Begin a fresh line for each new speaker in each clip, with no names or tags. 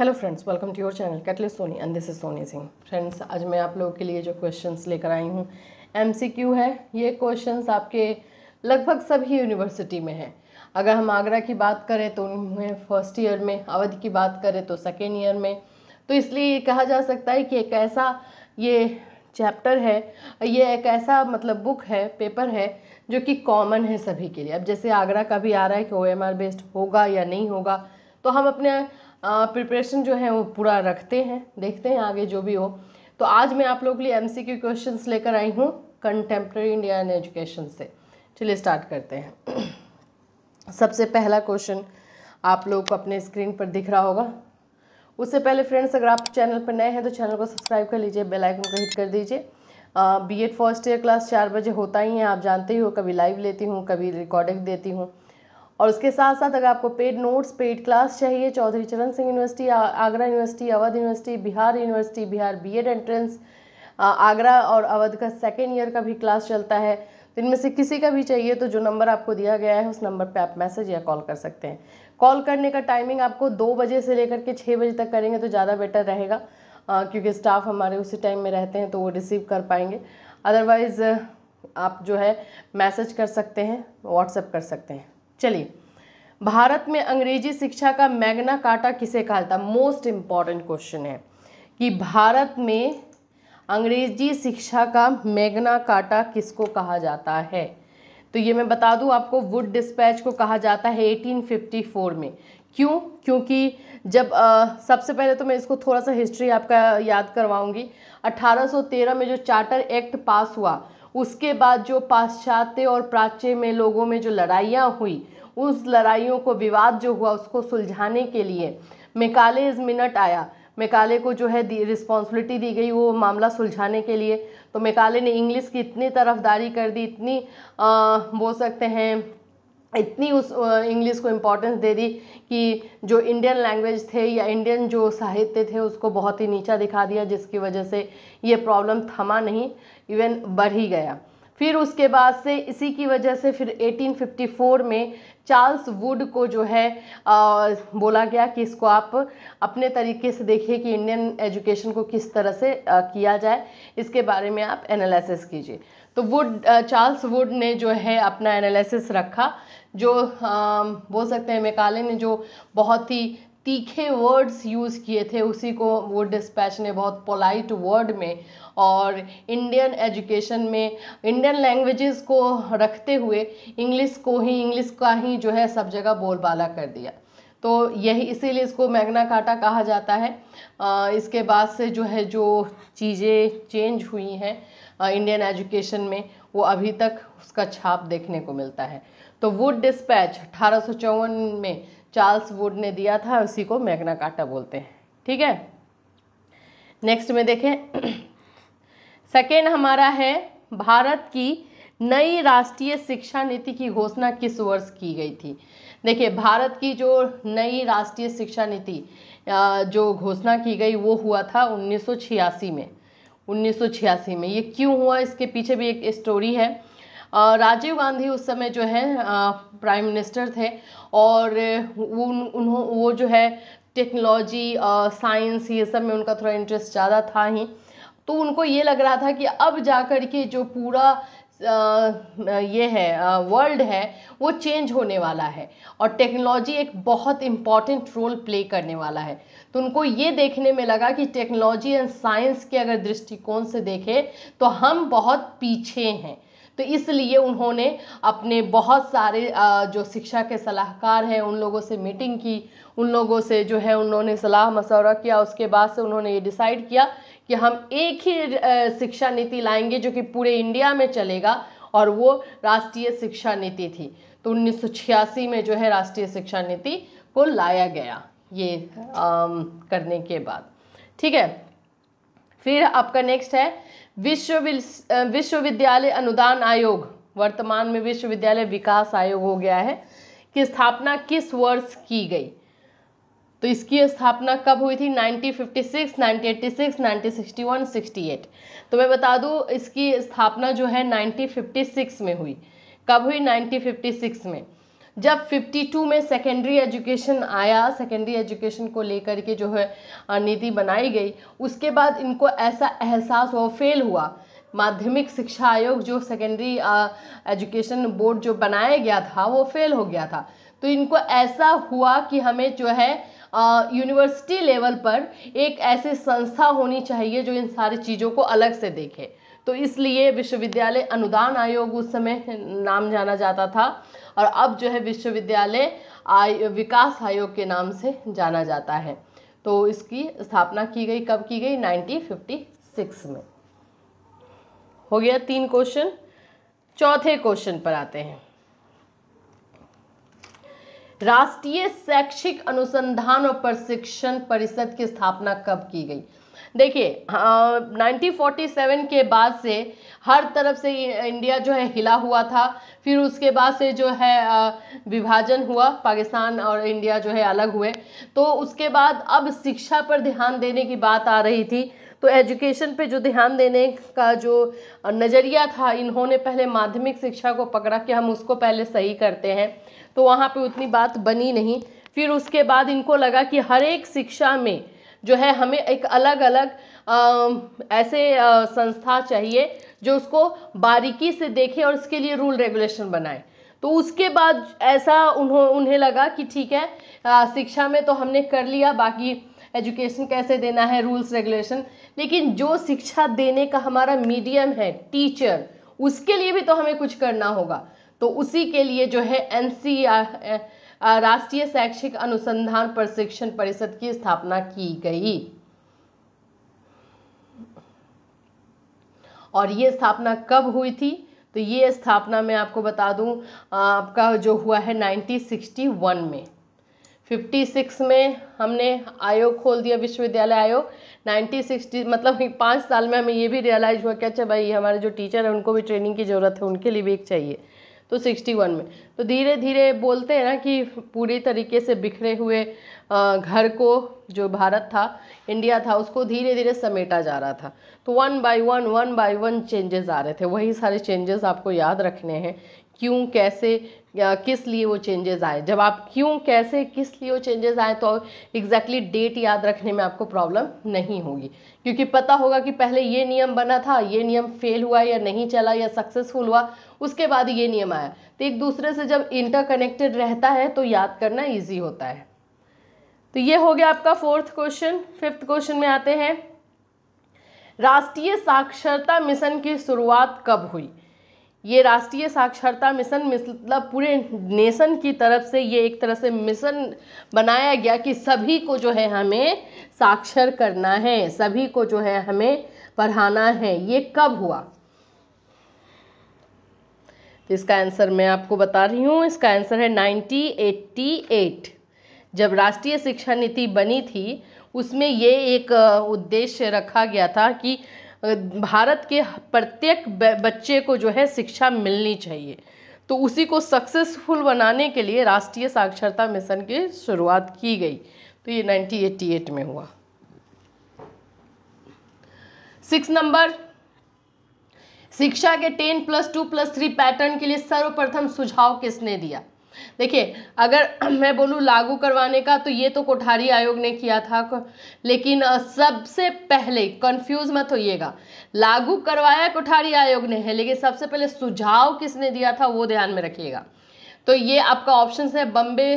hello friends welcome to your channel catalyst Soni and this is Soni Singh friends आज मैं आप लोगों के लिए जो क्वेश्चंस लेकर आई हूँ एमसीक्यू है ये क्वेश्चंस आपके लगभग सभी यूनिवर्सिटी में हैं अगर हम आगरा की बात करें तो उन्हें फर्स्ट ईयर में अवध की बात करें तो सेकेंड ईयर में तो इसलिए ये कहा जा सकता है कि एक ऐसा ये चैप्टर है ये एक ऐसा मतलब बुक है पेपर है जो कि कॉमन है सभी के लिए अब जैसे आगरा का भी आ रहा है कि ओ बेस्ड होगा या नहीं होगा तो हम अपने प्रिपरेशन जो है वो पूरा रखते हैं देखते हैं आगे जो भी हो तो आज मैं आप लोग के लिए एम सी क्वेश्चंस लेकर आई हूँ कंटेम्प्रेरी इंडियन एजुकेशन से चलिए स्टार्ट करते हैं सबसे पहला क्वेश्चन आप लोग को अपने स्क्रीन पर दिख रहा होगा उससे पहले फ्रेंड्स अगर आप चैनल पर नए हैं तो चैनल को सब्सक्राइब कर लीजिए बेल आइकन को हिट कर दीजिए B Ed first year class चार बजे होता ही है आप जानते ही हो कभी लाइव लेती हूँ कभी रिकॉर्डिंग देती हूँ और उसके साथ साथ अगर आपको पेड नोट्स पेड क्लास चाहिए Chaudhary Charan Singh university Agra university Avadh university Bihar university Bihar B entrance Agra और अवध का सेकेंड ईयर का भी क्लास चलता है तो इनमें से किसी का भी चाहिए तो जो नंबर आपको दिया गया है उस नंबर पे आप मैसेज या कॉल कर सकते हैं कॉल करने का टाइमिंग आपको दो बजे से लेकर के छः बजे तक करेंगे तो ज़्यादा बेटर रहेगा क्योंकि स्टाफ हमारे उसी टाइम में रहते हैं तो वो रिसीव कर पाएंगे अदरवाइज़ आप जो है मैसेज कर सकते हैं व्हाट्सएप कर सकते हैं चलिए भारत में अंग्रेजी शिक्षा का मैग्ना काटा किसे कहा था मोस्ट इम्पॉर्टेंट क्वेश्चन है कि भारत में अंग्रेजी शिक्षा का मैग्ना काटा किसको कहा जाता है तो ये मैं बता दूं आपको वुड डिस्पैच को कहा जाता है 1854 में क्यों क्योंकि जब आ, सबसे पहले तो मैं इसको थोड़ा सा हिस्ट्री आपका याद करवाऊंगी 1813 में जो चार्टर एक्ट पास हुआ उसके बाद जो पाश्चात्य और प्राच्य में लोगों में जो लड़ाइयाँ हुई उस लड़ाइयों को विवाद जो हुआ उसको सुलझाने के लिए मेकाले इज़ मिनट आया मेकाले को जो है रिस्पॉन्सिबिलिटी दी गई वो मामला सुलझाने के लिए तो मेकाले ने इंग्लिश की इतनी तरफदारी कर दी इतनी बोल सकते हैं इतनी उस इंग्लिश को इम्पोर्टेंस दे दी कि जो इंडियन लैंग्वेज थे या इंडियन जो साहित्य थे उसको बहुत ही नीचा दिखा दिया जिसकी वजह से ये प्रॉब्लम थमा नहीं इवन बढ़ ही गया फिर उसके बाद से इसी की वजह से फिर 1854 में चार्ल्स वुड को जो है आ, बोला गया कि इसको आप अपने तरीके से देखिए कि इंडियन एजुकेशन को किस तरह से आ, किया जाए इसके बारे में आप एनालिसिस कीजिए तो वुड चार्ल्स वुड ने जो है अपना एनालिसिस रखा जो आ, बोल सकते हैं मेकाले ने जो बहुत ही तीखे वर्ड्स यूज़ किए थे उसी को वो डिस्पैच ने बहुत पोलाइट वर्ड में और इंडियन एजुकेशन में इंडियन लैंग्वेजेस को रखते हुए इंग्लिश को ही इंग्लिश का ही जो है सब जगह बोलबाला कर दिया तो यही इसीलिए इसको मैग्ना काटा कहा जाता है आ, इसके बाद से जो है जो चीज़ें चेंज हुई हैं इंडियन एजुकेशन में वो अभी तक उसका छाप देखने को मिलता है तो वुड डिस्पैच अठारह में चार्ल्स वुड ने दिया था उसी को मैग्ना काटा बोलते हैं ठीक है नेक्स्ट में देखें सेकेंड हमारा है भारत की नई राष्ट्रीय शिक्षा नीति की घोषणा किस वर्ष की गई थी देखिए भारत की जो नई राष्ट्रीय शिक्षा नीति जो घोषणा की गई वो हुआ था 1986 में 1986 में ये क्यों हुआ इसके पीछे भी एक स्टोरी है राजीव गांधी उस समय जो है प्राइम मिनिस्टर थे और उन वो जो है टेक्नोलॉजी साइंस ये सब में उनका थोड़ा इंटरेस्ट ज़्यादा था ही तो उनको ये लग रहा था कि अब जा कर के जो पूरा ये है वर्ल्ड है वो चेंज होने वाला है और टेक्नोलॉजी एक बहुत इम्पॉर्टेंट रोल प्ले करने वाला है तो उनको ये देखने में लगा कि टेक्नोलॉजी एंड साइंस के अगर दृष्टिकोण से देखें तो हम बहुत पीछे हैं तो इसलिए उन्होंने अपने बहुत सारे जो शिक्षा के सलाहकार हैं उन लोगों से मीटिंग की उन लोगों से जो है उन्होंने सलाह मशवरा किया उसके बाद से उन्होंने ये डिसाइड किया कि हम एक ही शिक्षा नीति लाएंगे जो कि पूरे इंडिया में चलेगा और वो राष्ट्रीय शिक्षा नीति थी तो उन्नीस में जो है राष्ट्रीय शिक्षा नीति को लाया गया ये आ, करने के बाद ठीक है फिर आपका नेक्स्ट है विश्व विश्वविद्यालय अनुदान आयोग वर्तमान में विश्वविद्यालय विकास आयोग हो गया है की स्थापना किस वर्ष की गई तो इसकी स्थापना कब हुई थी 1956, 1986, 1961, 68 तो मैं बता दूं इसकी स्थापना जो है 1956 में हुई कब हुई 1956 में जब 52 में सेकेंडरी एजुकेशन आया सेकेंडरी एजुकेशन को लेकर के जो है नीति बनाई गई उसके बाद इनको ऐसा एहसास हुआ फेल हुआ माध्यमिक शिक्षा आयोग जो सेकेंडरी एजुकेशन बोर्ड जो बनाया गया था वो फेल हो गया था तो इनको ऐसा हुआ कि हमें जो है यूनिवर्सिटी लेवल पर एक ऐसी संस्था होनी चाहिए जो इन सारी चीज़ों को अलग से देखे तो इसलिए विश्वविद्यालय अनुदान आयोग उस समय नाम जाना जाता था और अब जो है विश्वविद्यालय आय विकास आयोग के नाम से जाना जाता है तो इसकी स्थापना की गई कब की गई 1956 में हो गया तीन क्वेश्चन चौथे क्वेश्चन पर आते हैं राष्ट्रीय शैक्षिक अनुसंधान और प्रशिक्षण परिषद की स्थापना कब की गई देखिए हाँ, नाइनटीन फोर्टी सेवन के बाद से हर तरफ से इंडिया जो है हिला हुआ था फिर उसके बाद से जो है विभाजन हुआ पाकिस्तान और इंडिया जो है अलग हुए तो उसके बाद अब शिक्षा पर ध्यान देने की बात आ रही थी तो एजुकेशन पे जो ध्यान देने का जो नज़रिया था इन्होंने पहले माध्यमिक शिक्षा को पकड़ा कि हम उसको पहले सही करते हैं तो वहाँ पे उतनी बात बनी नहीं फिर उसके बाद इनको लगा कि हर एक शिक्षा में जो है हमें एक अलग अलग आ, ऐसे आ, संस्था चाहिए जो उसको बारीकी से देखे और उसके लिए रूल रेगुलेशन बनाए तो उसके बाद ऐसा उन्हों उन्हें लगा कि ठीक है आ, शिक्षा में तो हमने कर लिया बाकी एजुकेशन कैसे देना है रूल्स रेगुलेशन लेकिन जो शिक्षा देने का हमारा मीडियम है टीचर उसके लिए भी तो हमें कुछ करना होगा तो उसी के लिए जो है एन राष्ट्रीय शैक्षिक अनुसंधान प्रशिक्षण परिषद की स्थापना की गई और ये स्थापना कब हुई थी तो ये स्थापना मैं आपको बता दूं आपका जो हुआ है 1961 में 56 में हमने आयोग खोल दिया विश्वविद्यालय आयोग 1960 मतलब पाँच साल में हमें ये भी रियलाइज़ हुआ कि अच्छा भाई हमारे जो टीचर हैं उनको भी ट्रेनिंग की ज़रूरत है उनके लिए भी एक चाहिए तो 61 में तो धीरे धीरे बोलते हैं ना कि पूरी तरीके से बिखरे हुए घर को जो भारत था इंडिया था उसको धीरे धीरे समेटा जा रहा था तो one by one one by one changes आ रहे थे वही सारे चेंजेस आपको याद रखने हैं क्यों कैसे किस लिए वो चेंजेस आए जब आप क्यों कैसे किस लिए वो चेंजेस आए तो एग्जैक्टली exactly डेट याद रखने में आपको प्रॉब्लम नहीं होगी क्योंकि पता होगा कि पहले ये नियम बना था ये नियम फेल हुआ या नहीं चला या सक्सेसफुल हुआ उसके बाद ये नियम आया तो एक दूसरे से जब इंटरकनेक्टेड रहता है तो याद करना ईजी होता है तो ये हो गया आपका फोर्थ क्वेश्चन फिफ्थ क्वेश्चन में आते हैं राष्ट्रीय साक्षरता मिशन की शुरुआत कब हुई ये राष्ट्रीय साक्षरता मिशन मतलब पूरे नेशन की तरफ से ये एक तरह से मिशन बनाया गया कि सभी को जो है हमें साक्षर करना है सभी को जो है हमें पढ़ाना है ये कब हुआ तो इसका आंसर मैं आपको बता रही हूँ इसका आंसर है 1988 जब राष्ट्रीय शिक्षा नीति बनी थी उसमें ये एक उद्देश्य रखा गया था कि भारत के प्रत्येक बच्चे को जो है शिक्षा मिलनी चाहिए तो उसी को सक्सेसफुल बनाने के लिए राष्ट्रीय साक्षरता मिशन की शुरुआत की गई तो ये 1988 में हुआ सिक्स नंबर शिक्षा के ten plus two plus three pattern के लिए सर्वप्रथम सुझाव किसने दिया देखिए अगर मैं बोलूँ लागू करवाने का तो ये तो कोठारी आयोग ने किया था लेकिन सबसे पहले कंफ्यूज मत होइएगा लागू करवाया कोठारी आयोग ने है लेकिन सबसे पहले सुझाव किसने दिया था वो ध्यान में रखिएगा तो ये आपका ऑप्शन है बम्बे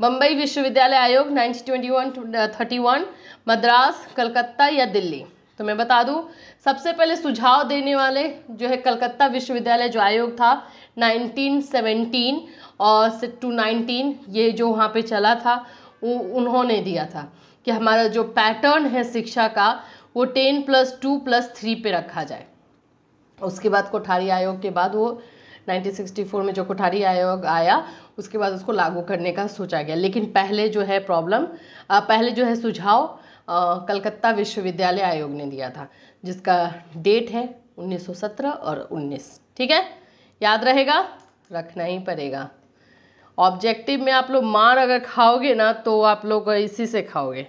बम्बई विश्वविद्यालय आयोग 1921 वन मद्रास कलकत्ता या दिल्ली तो मैं बता दूं सबसे पहले सुझाव देने वाले जो है कलकत्ता विश्वविद्यालय जो आयोग था 1917 और टू नाइनटीन ये जो वहाँ पे चला था वो उन्होंने दिया था कि हमारा जो पैटर्न है शिक्षा का वो ten plus two plus three पे रखा जाए उसके बाद कोठारी आयोग के बाद वो 1964 में जो कोठारी आयोग आया उसके बाद उसको लागू करने का सोचा गया लेकिन पहले जो है प्रॉब्लम पहले जो है सुझाव कलकत्ता विश्वविद्यालय आयोग ने दिया था जिसका डेट है 1917 और 19 ठीक है याद रहेगा रखना ही पड़ेगा ऑब्जेक्टिव में आप लोग मार अगर खाओगे ना तो आप लोग इसी से खाओगे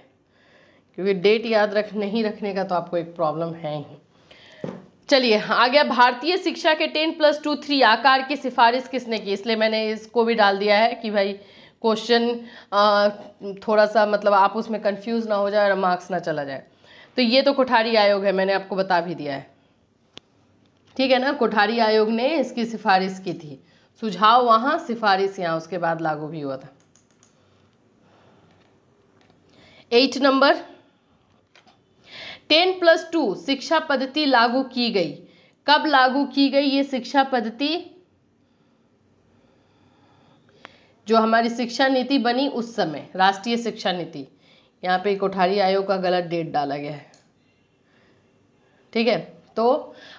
क्योंकि डेट याद रख नहीं रखने का तो आपको एक प्रॉब्लम है ही चलिए आ गया भारतीय शिक्षा के टेन प्लस टू थ्री आकार की सिफारिश किसने की इसलिए मैंने इसको भी डाल दिया है कि भाई क्वेश्चन थोड़ा सा मतलब आप उसमें कंफ्यूज ना हो जाए और मार्क्स ना चला जाए तो ये तो कोठारी आयोग है मैंने आपको बता भी दिया है ठीक है ना कोठारी आयोग ने इसकी सिफारिश की थी सुझाव वहां सिफारिश यहां उसके बाद लागू भी हुआ था eight number ten plus two शिक्षा पद्धति लागू की गई कब लागू की गई ये शिक्षा पद्धति जो हमारी शिक्षा नीति बनी उस समय राष्ट्रीय शिक्षा नीति यहाँ पे कोठारी आयोग का गलत डेट डाला गया है ठीक है तो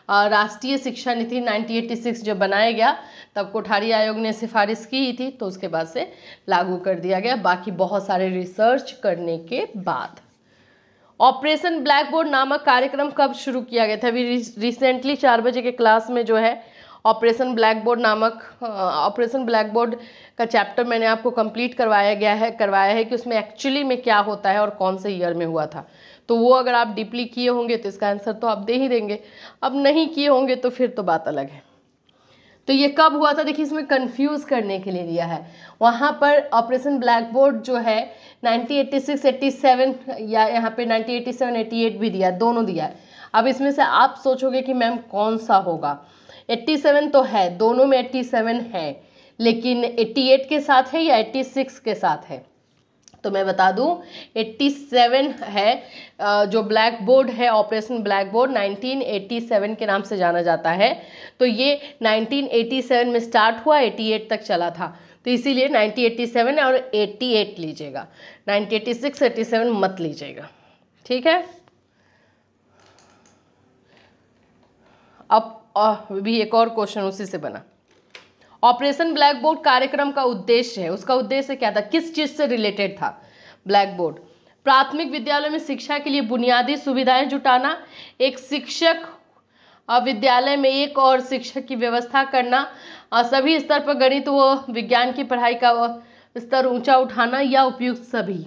राष्ट्रीय शिक्षा नीति 1986 जब बनाया गया तब कोठारी आयोग ने सिफारिश की थी तो उसके बाद से लागू कर दिया गया बाकी बहुत सारे रिसर्च करने के बाद ऑपरेशन ब्लैक बोर्ड नामक कार्यक्रम कब शुरू किया गया था अभी रिसेंटली चार बजे के क्लास में जो है ऑपरेशन ब्लैक बोर्ड नामक ऑपरेशन ब्लैक बोर्ड का चैप्टर मैंने आपको कंप्लीट करवाया गया है करवाया है कि उसमें एक्चुअली में क्या होता है और कौन से ईयर में हुआ था तो वो अगर आप डीपली किए होंगे तो इसका आंसर तो आप दे ही देंगे अब नहीं किए होंगे तो फिर तो बात अलग है तो ये कब हुआ था देखिए इसमें कंफ्यूज करने के लिए दिया है वहाँ पर ऑपरेशन ब्लैक बोर्ड जो है 1986 87 या यहाँ पे 1987 88 भी दिया दोनों दिया है अब इसमें से आप सोचोगे कि मैम कौन सा होगा 87 तो है दोनों में 87 है लेकिन 88 के साथ है या 86 के साथ है तो मैं बता दूं 87 है जो ब्लैक बोर्ड है ऑपरेशन ब्लैक बोर्ड 1987 के नाम से जाना जाता है तो ये 1987 में स्टार्ट हुआ 88 तक चला था तो इसीलिए 1987 और 88 लीजिएगा 1986 87 मत लीजिएगा ठीक है अब भी एक और क्वेश्चन उसी से बना ऑपरेशन ब्लैक बोर्ड कार्यक्रम का उद्देश्य है उसका उद्देश्य क्या था किस चीज से रिलेटेड था ब्लैक बोर्ड प्राथमिक विद्यालय में शिक्षा के लिए बुनियादी सुविधाएं जुटाना एक शिक्षक विद्यालय में एक और शिक्षक की व्यवस्था करना सभी स्तर पर गणित व विज्ञान की पढ़ाई का स्तर ऊंचा उठाना या उपयुक्त सभी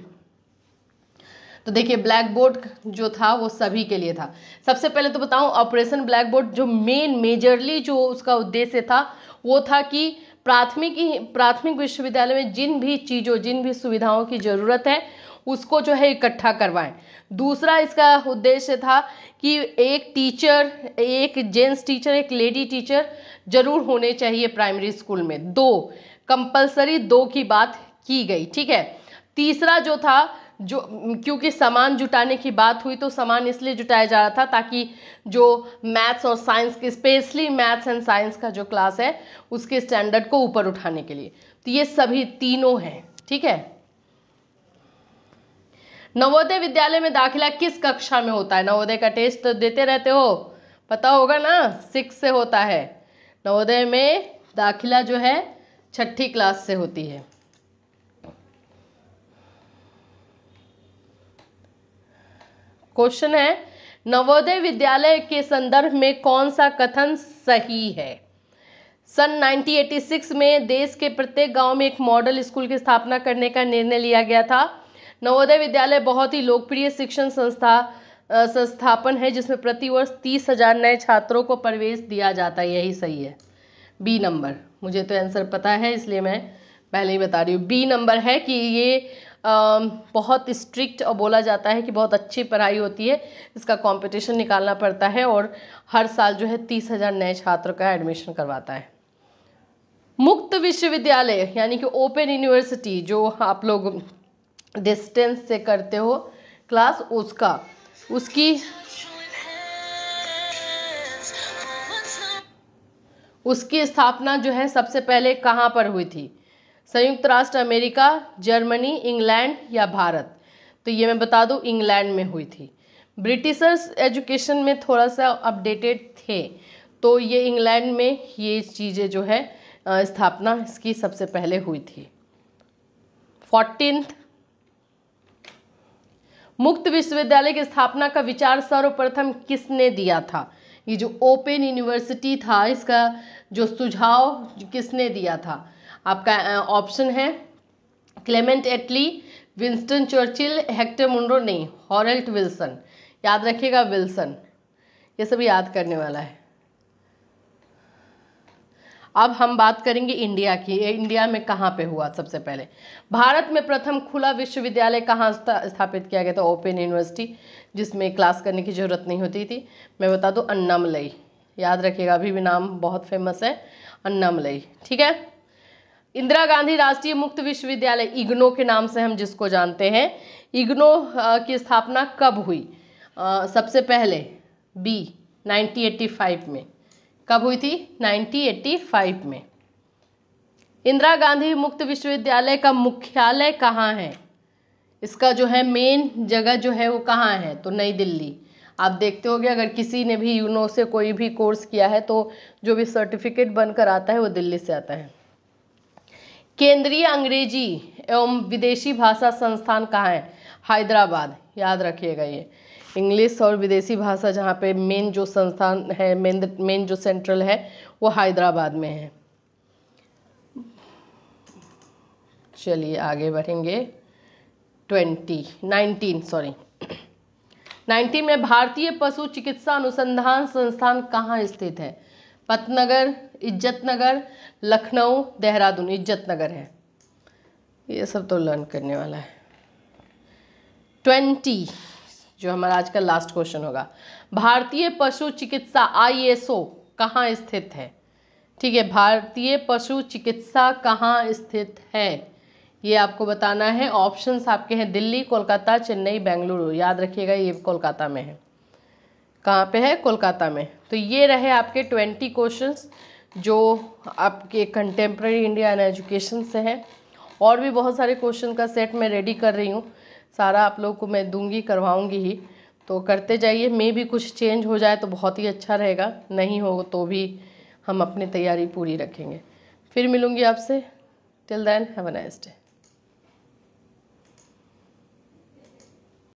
तो देखिए ब्लैक बोर्ड जो था वो सभी के लिए था सबसे पहले तो बताऊं ऑपरेशन ब्लैक बोर्ड जो मेन मेजरली जो उसका उद्देश्य था वो था कि प्राथमिक प्राथमिक विश्वविद्यालय में जिन भी चीज़ों जिन भी सुविधाओं की ज़रूरत है उसको जो है इकट्ठा करवाएं दूसरा इसका उद्देश्य था कि एक टीचर एक जेंट्स टीचर एक लेडी टीचर जरूर होने चाहिए प्राइमरी स्कूल में दो कंपलसरी दो की बात की गई ठीक है तीसरा जो था जो क्योंकि सामान जुटाने की बात हुई तो सामान इसलिए जुटाया जा रहा था ताकि जो मैथ्स और साइंस की स्पेशली मैथ्स एंड साइंस का जो क्लास है उसके स्टैंडर्ड को ऊपर उठाने के लिए तो ये सभी तीनों हैं ठीक है नवोदय विद्यालय में दाखिला किस कक्षा में होता है नवोदय का टेस्ट तो देते रहते हो पता होगा ना सिक्स से होता है नवोदय में दाखिला जो है छठी क्लास से होती है क्वेश्चन है नवोदय विद्यालय के संदर्भ में कौन सा कथन सही है सन 1986 में देश के प्रत्येक गांव में एक मॉडल स्कूल की स्थापना करने का निर्णय लिया गया था नवोदय विद्यालय बहुत ही लोकप्रिय शिक्षण संस्था संस्थापन है जिसमें प्रतिवर्ष तीस हजार नए छात्रों को प्रवेश दिया जाता है यही सही है बी नंबर मुझे तो आंसर पता है इसलिए मैं पहले ही बता रही हूँ बी नंबर है कि ये बहुत स्ट्रिक्ट और बोला जाता है कि बहुत अच्छी पढ़ाई होती है इसका कंपटीशन निकालना पड़ता है और हर साल जो है तीस हज़ार नए छात्रों का एडमिशन करवाता है मुक्त विश्वविद्यालय यानी कि ओपन यूनिवर्सिटी जो आप लोग डिस्टेंस से करते हो क्लास उसका उसकी उसकी स्थापना जो है सबसे पहले कहाँ पर हुई थी संयुक्त राष्ट्र अमेरिका जर्मनी इंग्लैंड या भारत तो ये मैं बता दूँ इंग्लैंड में हुई थी ब्रिटिशर्स एजुकेशन में थोड़ा सा अपडेटेड थे तो ये इंग्लैंड में ये चीज़ें जो है स्थापना इसकी सबसे पहले हुई थी फोर्टीन मुक्त विश्वविद्यालय की स्थापना का विचार सर्वप्रथम किसने दिया था ये जो ओपन यूनिवर्सिटी था इसका जो सुझाव किसने दिया था आपका ऑप्शन है Clement Attlee Winston Churchill Hector Munro नहीं हॉरल्ट विल्सन याद रखिएगा विल्सन ये सभी याद करने वाला है अब हम बात करेंगे इंडिया की इंडिया में कहाँ पे हुआ सबसे पहले भारत में प्रथम खुला विश्वविद्यालय कहाँ स्थापित किया गया था ओपन यूनिवर्सिटी जिसमें क्लास करने की ज़रूरत नहीं होती थी मैं बता दूँ अन्नामलई याद रखिएगा अभी भी नाम बहुत फेमस है अन्नामलई ठीक है इंदिरा गांधी राष्ट्रीय मुक्त विश्वविद्यालय इग्नो के नाम से हम जिसको जानते हैं इग्नो की स्थापना कब हुई आ, सबसे पहले बी 1985 में कब हुई थी 1985 में इंदिरा गांधी मुक्त विश्वविद्यालय का मुख्यालय कहाँ है इसका जो है मेन जगह जो है वो कहाँ है तो नई दिल्ली आप देखते हो अगर किसी ने भी यूनो से कोई भी कोर्स किया है तो जो भी सर्टिफिकेट बनकर आता है वो दिल्ली से आता है केंद्रीय अंग्रेजी एवं विदेशी भाषा संस्थान कहाँ है हैदराबाद याद रखिएगा ये इंग्लिश और विदेशी भाषा जहाँ पे मेन जो संस्थान है मेन मेन जो सेंट्रल है वो हैदराबाद में है चलिए आगे बढ़ेंगे ट्वेंटी नाइनटीन सॉरी नाइनटीन में भारतीय पशु चिकित्सा अनुसंधान संस्थान कहाँ स्थित है पतनगर इज्जत नगर लखनऊ देहरादून इज्जत नगर है ये सब तो लर्न करने वाला है ट्वेंटी जो हमारा आज का लास्ट क्वेश्चन होगा भारतीय पशु चिकित्सा आईएसओ कहाँ स्थित है ठीक है भारतीय पशु चिकित्सा कहाँ स्थित है ये आपको बताना है ऑप्शंस आपके हैं दिल्ली कोलकाता चेन्नई बेंगलुरु याद रखिएगा ये कोलकाता में है कहाँ पे है कोलकाता में तो ये रहे आपके ट्वेंटी क्वेश्चंस जो आपके कंटेम्प्रेरी इंडियन एजुकेशन से हैं और भी बहुत सारे क्वेश्चन का सेट मैं रेडी कर रही हूँ सारा आप लोगों को मैं दूंगी करवाऊंगी ही तो करते जाइए मे भी कुछ चेंज हो जाए तो बहुत ही अच्छा रहेगा नहीं हो तो भी हम अपनी तैयारी पूरी रखेंगे फिर मिलूँगी आपसे till then have a nice day